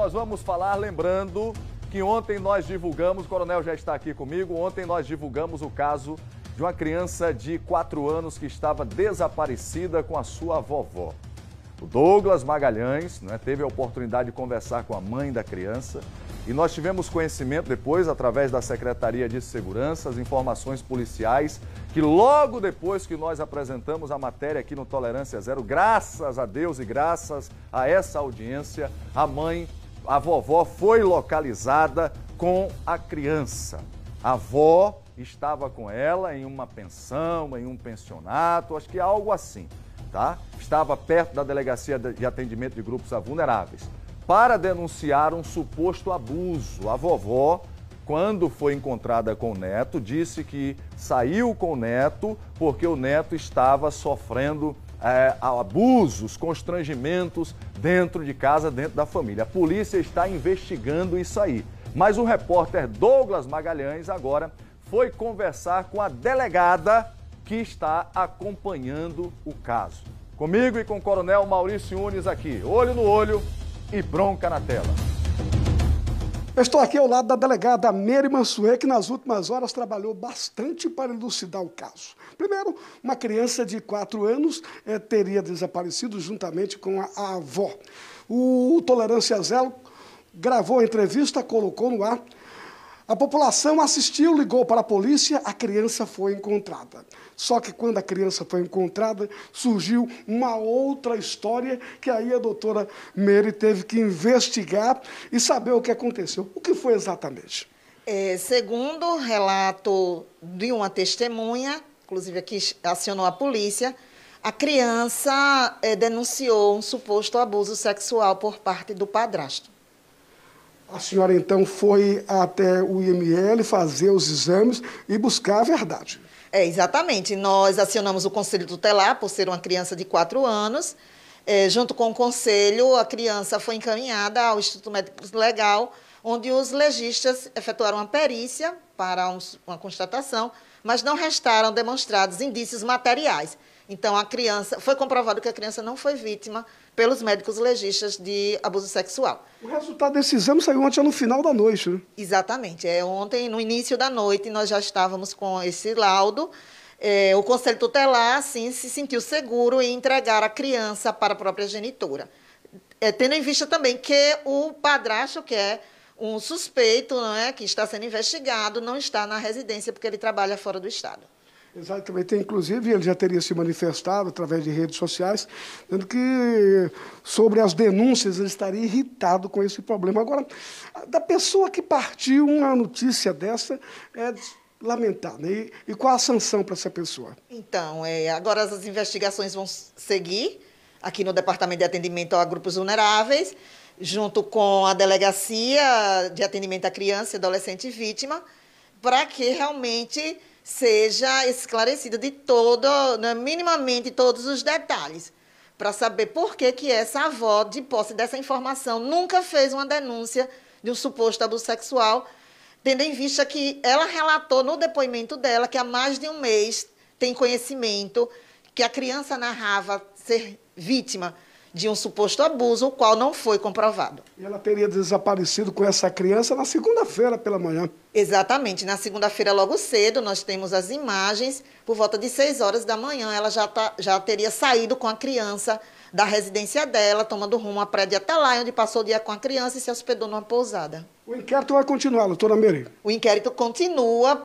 nós vamos falar, lembrando que ontem nós divulgamos, o coronel já está aqui comigo, ontem nós divulgamos o caso de uma criança de 4 anos que estava desaparecida com a sua vovó. O Douglas Magalhães né, teve a oportunidade de conversar com a mãe da criança e nós tivemos conhecimento depois, através da Secretaria de Segurança, as informações policiais, que logo depois que nós apresentamos a matéria aqui no Tolerância Zero, graças a Deus e graças a essa audiência, a mãe a vovó foi localizada com a criança. A avó estava com ela em uma pensão, em um pensionato, acho que algo assim, tá? Estava perto da delegacia de atendimento de grupos vulneráveis para denunciar um suposto abuso. A vovó quando foi encontrada com o neto, disse que saiu com o neto porque o neto estava sofrendo é, abusos, constrangimentos dentro de casa, dentro da família. A polícia está investigando isso aí. Mas o repórter Douglas Magalhães agora foi conversar com a delegada que está acompanhando o caso. Comigo e com o coronel Maurício Unes aqui, olho no olho e bronca na tela. Eu estou aqui ao lado da delegada Mary Mansuê, que nas últimas horas trabalhou bastante para elucidar o caso. Primeiro, uma criança de 4 anos eh, teria desaparecido juntamente com a, a avó. O, o Tolerância Zero gravou a entrevista, colocou no ar. A população assistiu, ligou para a polícia, a criança foi encontrada. Só que quando a criança foi encontrada, surgiu uma outra história que aí a doutora Mary teve que investigar e saber o que aconteceu. O que foi exatamente? É, segundo relato de uma testemunha, inclusive que acionou a polícia, a criança é, denunciou um suposto abuso sexual por parte do padrasto. A senhora então foi até o IML fazer os exames e buscar a verdade. É, exatamente. Nós acionamos o Conselho Tutelar por ser uma criança de 4 anos. É, junto com o Conselho, a criança foi encaminhada ao Instituto Médico Legal, onde os legistas efetuaram uma perícia para um, uma constatação, mas não restaram demonstrados indícios materiais então, a criança, foi comprovado que a criança não foi vítima pelos médicos legistas de abuso sexual. O resultado desse exame saiu ontem no final da noite, né? Exatamente. É, ontem, no início da noite, nós já estávamos com esse laudo. É, o Conselho Tutelar, sim, se sentiu seguro em entregar a criança para a própria genitora. É, tendo em vista também que o padrasto, que é um suspeito, não é, que está sendo investigado, não está na residência porque ele trabalha fora do Estado. Exatamente. Inclusive, ele já teria se manifestado através de redes sociais, dizendo que sobre as denúncias ele estaria irritado com esse problema. Agora, da pessoa que partiu uma notícia dessa, é lamentar. Né? E, qual a sanção para essa pessoa? Então, é, agora as investigações vão seguir aqui no Departamento de Atendimento a Grupos Vulneráveis, junto com a Delegacia de Atendimento à Criança e Adolescente Vítima, para que realmente seja esclarecida de todo, né, minimamente todos os detalhes, para saber por que, que essa avó, de posse dessa informação, nunca fez uma denúncia de um suposto abuso sexual, tendo em vista que ela relatou no depoimento dela que há mais de um mês tem conhecimento que a criança narrava ser vítima de um suposto abuso, o qual não foi comprovado. E ela teria desaparecido com essa criança na segunda-feira pela manhã. Exatamente, na segunda-feira logo cedo, nós temos as imagens, por volta de 6 horas da manhã, ela já, tá, já teria saído com a criança da residência dela, tomando rumo à praia de Atalaia, onde passou o dia com a criança e se hospedou numa pousada. O inquérito vai continuar, doutora Meire? O inquérito continua.